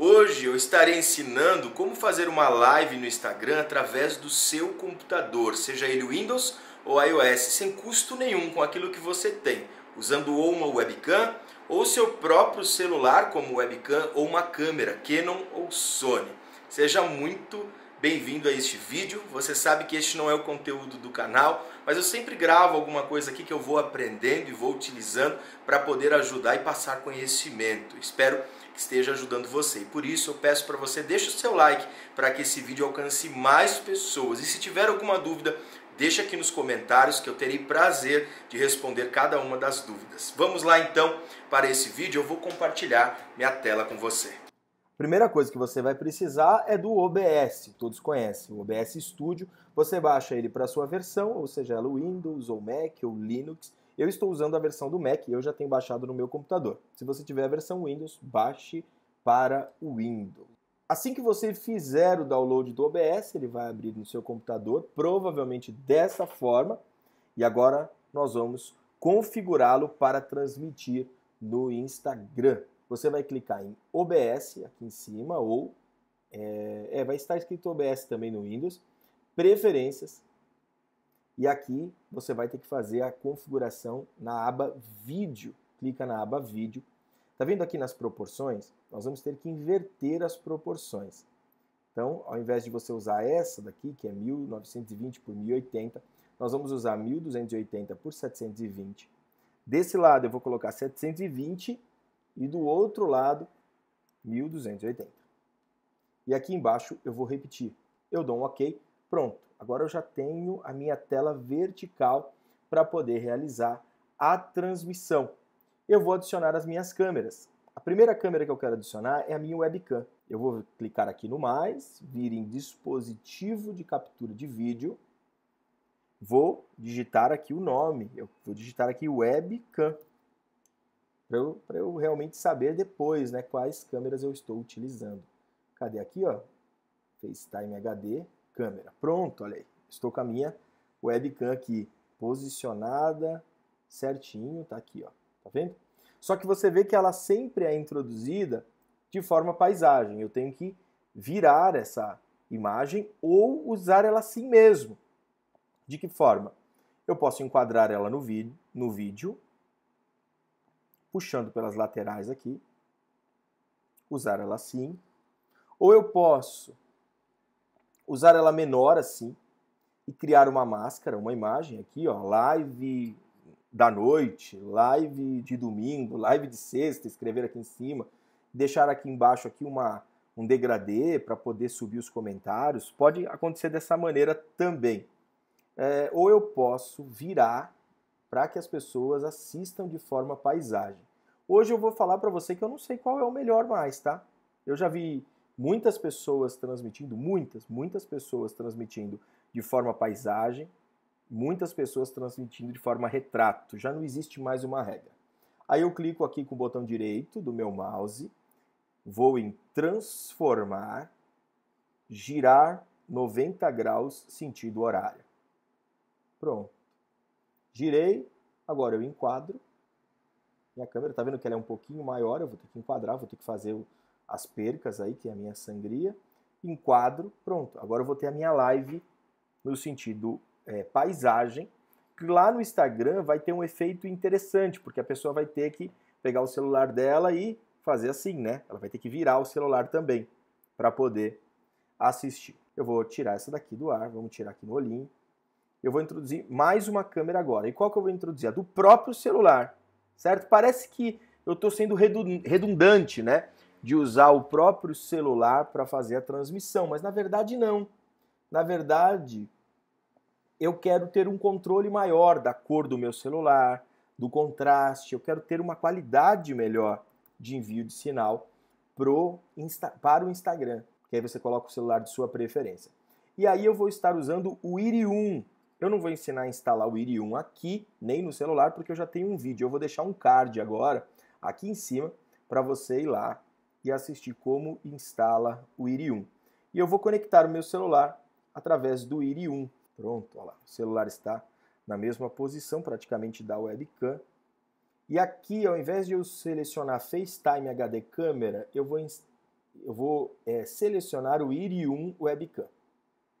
Hoje eu estarei ensinando como fazer uma live no Instagram através do seu computador, seja ele Windows ou iOS, sem custo nenhum com aquilo que você tem, usando ou uma webcam ou seu próprio celular como webcam ou uma câmera Canon ou Sony. Seja muito bem-vindo a este vídeo. Você sabe que este não é o conteúdo do canal, mas eu sempre gravo alguma coisa aqui que eu vou aprendendo e vou utilizando para poder ajudar e passar conhecimento. Espero esteja ajudando você. E por isso eu peço para você deixe o seu like para que esse vídeo alcance mais pessoas. E se tiver alguma dúvida, deixa aqui nos comentários que eu terei prazer de responder cada uma das dúvidas. Vamos lá então para esse vídeo, eu vou compartilhar minha tela com você. Primeira coisa que você vai precisar é do OBS, todos conhecem, o OBS Studio. Você baixa ele para sua versão, ou seja, ela Windows ou Mac ou Linux eu estou usando a versão do Mac, eu já tenho baixado no meu computador. Se você tiver a versão Windows, baixe para o Windows. Assim que você fizer o download do OBS, ele vai abrir no seu computador, provavelmente dessa forma. E agora nós vamos configurá-lo para transmitir no Instagram. Você vai clicar em OBS aqui em cima ou é, é, vai estar escrito OBS também no Windows, preferências, e aqui você vai ter que fazer a configuração na aba Vídeo. Clica na aba Vídeo. Tá vendo aqui nas proporções? Nós vamos ter que inverter as proporções. Então, ao invés de você usar essa daqui, que é 1920 por 1080, nós vamos usar 1280 por 720. Desse lado eu vou colocar 720 e do outro lado 1280. E aqui embaixo eu vou repetir. Eu dou um OK Pronto, agora eu já tenho a minha tela vertical para poder realizar a transmissão. Eu vou adicionar as minhas câmeras. A primeira câmera que eu quero adicionar é a minha webcam. Eu vou clicar aqui no mais, vir em dispositivo de captura de vídeo, vou digitar aqui o nome, eu vou digitar aqui webcam, para eu, eu realmente saber depois né, quais câmeras eu estou utilizando. Cadê aqui? Ó? FaceTime HD, câmera. Pronto, olha aí. Estou com a minha webcam aqui posicionada certinho, tá aqui, ó. Tá vendo? Só que você vê que ela sempre é introduzida de forma paisagem. Eu tenho que virar essa imagem ou usar ela assim mesmo. De que forma? Eu posso enquadrar ela no vídeo, no vídeo puxando pelas laterais aqui, usar ela assim, ou eu posso usar ela menor assim e criar uma máscara, uma imagem aqui, ó, live da noite, live de domingo, live de sexta, escrever aqui em cima, deixar aqui embaixo aqui uma um degradê para poder subir os comentários, pode acontecer dessa maneira também. É, ou eu posso virar para que as pessoas assistam de forma paisagem. Hoje eu vou falar para você que eu não sei qual é o melhor mais, tá? Eu já vi muitas pessoas transmitindo, muitas, muitas pessoas transmitindo de forma paisagem, muitas pessoas transmitindo de forma retrato. Já não existe mais uma regra. Aí eu clico aqui com o botão direito do meu mouse, vou em transformar, girar 90 graus sentido horário. Pronto. Girei, agora eu enquadro. Minha câmera, tá vendo que ela é um pouquinho maior, eu vou ter que enquadrar, vou ter que fazer o as percas aí, que é a minha sangria, enquadro, pronto. Agora eu vou ter a minha live no sentido é, paisagem, que lá no Instagram vai ter um efeito interessante, porque a pessoa vai ter que pegar o celular dela e fazer assim, né? Ela vai ter que virar o celular também para poder assistir. Eu vou tirar essa daqui do ar, vamos tirar aqui no olhinho. Eu vou introduzir mais uma câmera agora. E qual que eu vou introduzir? A do próprio celular, certo? Parece que eu estou sendo redundante, né? de usar o próprio celular para fazer a transmissão, mas na verdade não. Na verdade, eu quero ter um controle maior da cor do meu celular, do contraste, eu quero ter uma qualidade melhor de envio de sinal pro Insta, para o Instagram, que aí você coloca o celular de sua preferência. E aí eu vou estar usando o Irium. Eu não vou ensinar a instalar o Irium aqui, nem no celular, porque eu já tenho um vídeo. Eu vou deixar um card agora, aqui em cima, para você ir lá e assistir como instala o IRI1. E eu vou conectar o meu celular através do IRI1. Pronto, olha lá, o celular está na mesma posição praticamente da webcam. E aqui, ao invés de eu selecionar FaceTime HD Câmera, eu vou, eu vou é, selecionar o IRI1 Webcam.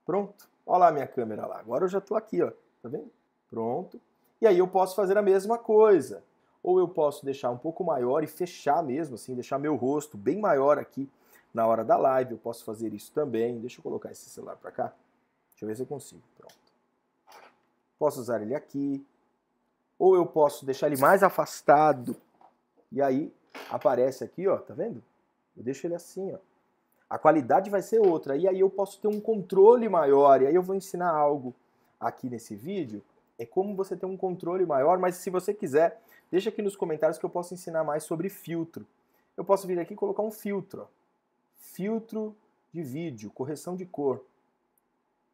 Pronto, olha lá minha câmera lá. Agora eu já estou aqui, ó. tá vendo? Pronto. E aí eu posso fazer a mesma coisa ou eu posso deixar um pouco maior e fechar mesmo, assim, deixar meu rosto bem maior aqui na hora da live. Eu posso fazer isso também. Deixa eu colocar esse celular para cá. Deixa eu ver se eu consigo. Pronto. Posso usar ele aqui. Ou eu posso deixar ele mais afastado. E aí aparece aqui, ó, tá vendo? Eu deixo ele assim, ó. A qualidade vai ser outra. E aí eu posso ter um controle maior. E aí eu vou ensinar algo aqui nesse vídeo. É como você ter um controle maior, mas se você quiser Deixa aqui nos comentários que eu posso ensinar mais sobre filtro. Eu posso vir aqui e colocar um filtro. Filtro de vídeo, correção de cor.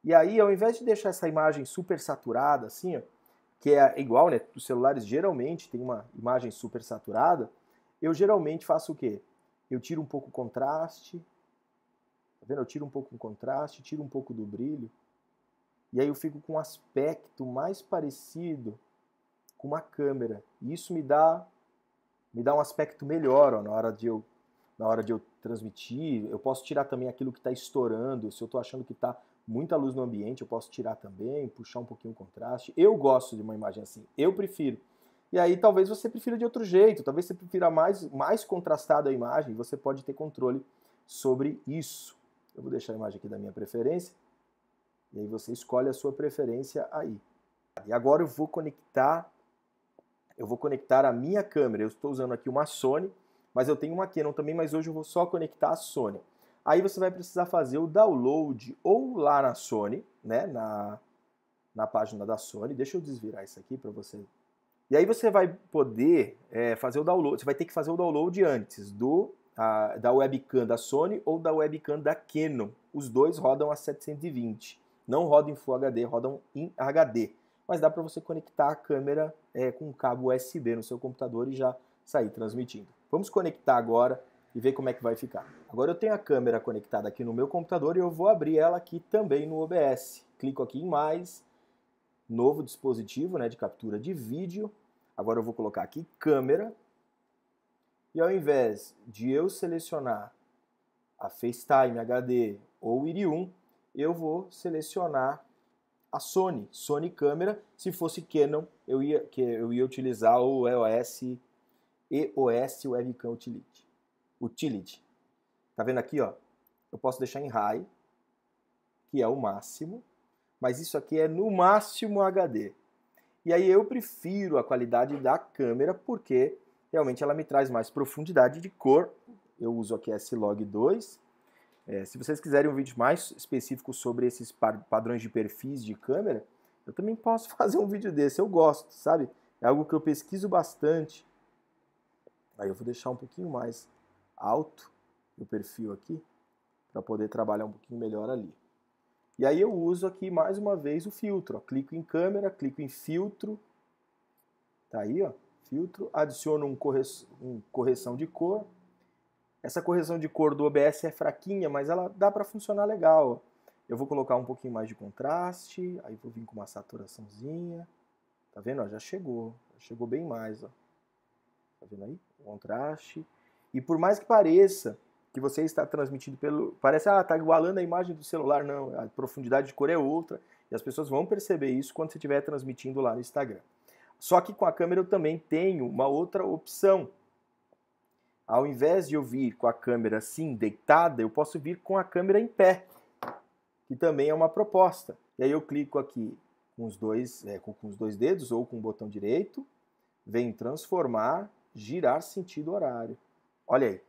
E aí, ao invés de deixar essa imagem super saturada, assim, ó, que é igual, né? Os celulares geralmente tem uma imagem super saturada. Eu geralmente faço o quê? Eu tiro um pouco o contraste. Tá vendo? Eu tiro um pouco o contraste, tiro um pouco do brilho. E aí eu fico com um aspecto mais parecido com uma câmera. E isso me dá me dá um aspecto melhor ó, na hora de eu na hora de eu transmitir. Eu posso tirar também aquilo que está estourando. Se eu estou achando que está muita luz no ambiente, eu posso tirar também, puxar um pouquinho o contraste. Eu gosto de uma imagem assim, eu prefiro. E aí talvez você prefira de outro jeito, talvez você prefira mais, mais contrastada a imagem, você pode ter controle sobre isso. Eu vou deixar a imagem aqui da minha preferência, e aí você escolhe a sua preferência aí. E agora eu vou conectar eu vou conectar a minha câmera. Eu estou usando aqui uma Sony, mas eu tenho uma Canon também, mas hoje eu vou só conectar a Sony. Aí você vai precisar fazer o download ou lá na Sony, né, na, na página da Sony. Deixa eu desvirar isso aqui para você. E aí você vai poder é, fazer o download. Você vai ter que fazer o download antes do a, da webcam da Sony ou da webcam da Canon. Os dois rodam a 720. Não rodam em Full HD, rodam em HD mas dá para você conectar a câmera é, com um cabo USB no seu computador e já sair transmitindo. Vamos conectar agora e ver como é que vai ficar. Agora eu tenho a câmera conectada aqui no meu computador e eu vou abrir ela aqui também no OBS. Clico aqui em mais, novo dispositivo né, de captura de vídeo. Agora eu vou colocar aqui câmera. E ao invés de eu selecionar a FaceTime HD ou Irium, eu vou selecionar a Sony, Sony câmera. Se fosse Canon, eu ia, que eu ia utilizar o EOS, EOS Webcam Utility. Utility. Tá vendo aqui, ó? Eu posso deixar em High, que é o máximo, mas isso aqui é no máximo HD. E aí eu prefiro a qualidade da câmera porque realmente ela me traz mais profundidade de cor. Eu uso aqui S-Log 2 é, se vocês quiserem um vídeo mais específico sobre esses padrões de perfis de câmera, eu também posso fazer um vídeo desse. Eu gosto, sabe? É algo que eu pesquiso bastante. Aí eu vou deixar um pouquinho mais alto o perfil aqui para poder trabalhar um pouquinho melhor ali. E aí eu uso aqui mais uma vez o filtro. Ó. Clico em câmera, clico em filtro. Tá aí, ó. Filtro. Adiciono um, corre... um correção de cor. Essa correção de cor do OBS é fraquinha, mas ela dá para funcionar legal. Eu vou colocar um pouquinho mais de contraste, aí vou vir com uma saturaçãozinha. Tá vendo? Ó, já chegou, já chegou bem mais. Ó. Tá vendo aí? O contraste. E por mais que pareça que você está transmitindo pelo... Parece, ah, tá igualando a imagem do celular. Não, a profundidade de cor é outra. E as pessoas vão perceber isso quando você estiver transmitindo lá no Instagram. Só que com a câmera eu também tenho uma outra opção ao invés de eu vir com a câmera assim, deitada, eu posso vir com a câmera em pé, que também é uma proposta. E aí eu clico aqui com os dois, é, com, com os dois dedos ou com o botão direito, vem transformar, girar sentido horário. Olha aí.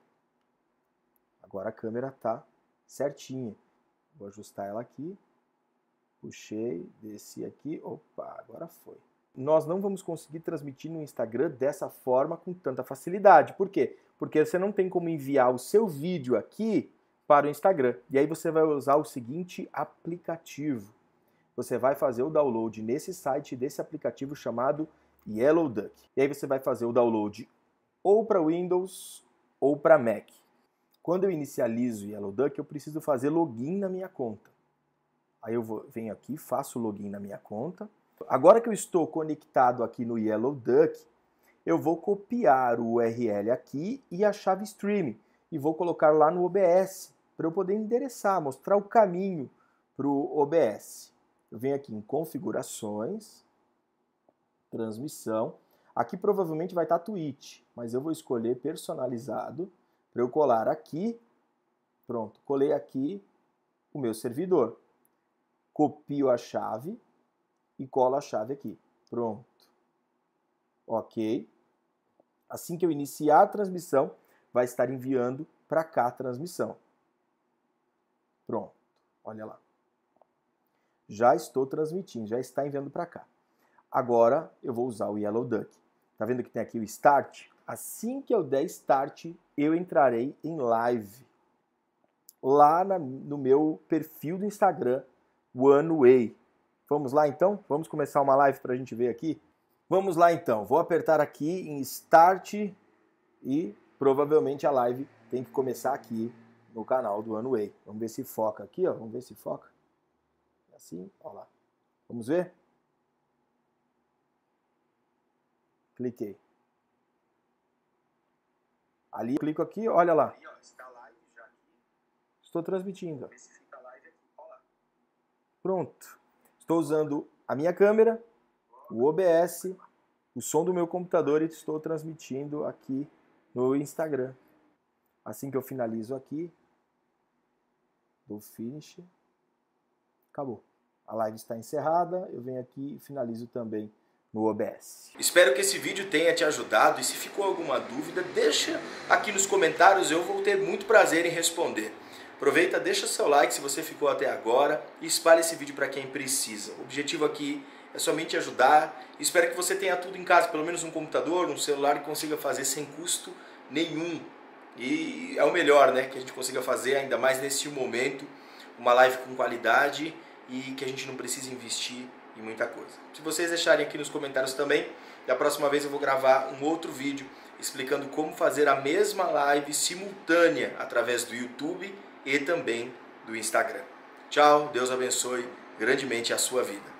Agora a câmera está certinha. Vou ajustar ela aqui. Puxei, desci aqui. Opa, agora foi. Nós não vamos conseguir transmitir no Instagram dessa forma com tanta facilidade. Por quê? porque você não tem como enviar o seu vídeo aqui para o Instagram. E aí você vai usar o seguinte aplicativo. Você vai fazer o download nesse site desse aplicativo chamado Yellow Duck. E aí você vai fazer o download ou para Windows ou para Mac. Quando eu inicializo o Yellow Duck, eu preciso fazer login na minha conta. Aí eu vou, venho aqui, faço login na minha conta. Agora que eu estou conectado aqui no Yellow Duck, eu vou copiar o URL aqui e a chave stream e vou colocar lá no OBS para eu poder endereçar, mostrar o caminho para o OBS. Eu venho aqui em configurações, transmissão. Aqui provavelmente vai estar tá Twitch, mas eu vou escolher personalizado para eu colar aqui. Pronto, colei aqui o meu servidor. Copio a chave e colo a chave aqui. Pronto. Ok. Assim que eu iniciar a transmissão, vai estar enviando para cá a transmissão. Pronto, olha lá. Já estou transmitindo, já está enviando para cá. Agora eu vou usar o Yellow Duck. Tá vendo que tem aqui o Start? Assim que eu der Start, eu entrarei em live. Lá na, no meu perfil do Instagram, One Way. Vamos lá então? Vamos começar uma live para a gente ver aqui? Vamos lá então, vou apertar aqui em Start e provavelmente a live tem que começar aqui no canal do Anway. Vamos ver se foca aqui, ó. vamos ver se foca. É assim, ó lá. Vamos ver? Cliquei. Ali, clico aqui, olha lá. Estou transmitindo. Pronto. Estou usando a minha câmera o OBS, o som do meu computador e estou transmitindo aqui no Instagram. Assim que eu finalizo aqui, dou finish, acabou. A live está encerrada, eu venho aqui e finalizo também no OBS. Espero que esse vídeo tenha te ajudado e se ficou alguma dúvida, deixa aqui nos comentários, eu vou ter muito prazer em responder. Aproveita, deixa seu like se você ficou até agora e espalhe esse vídeo para quem precisa. O objetivo aqui é somente ajudar. Espero que você tenha tudo em casa, pelo menos um computador, um celular que consiga fazer sem custo nenhum. E é o melhor, né? Que a gente consiga fazer, ainda mais neste momento, uma live com qualidade e que a gente não precise investir em muita coisa. Se vocês deixarem aqui nos comentários também, da próxima vez eu vou gravar um outro vídeo explicando como fazer a mesma live simultânea através do YouTube e também do Instagram. Tchau, Deus abençoe grandemente a sua vida.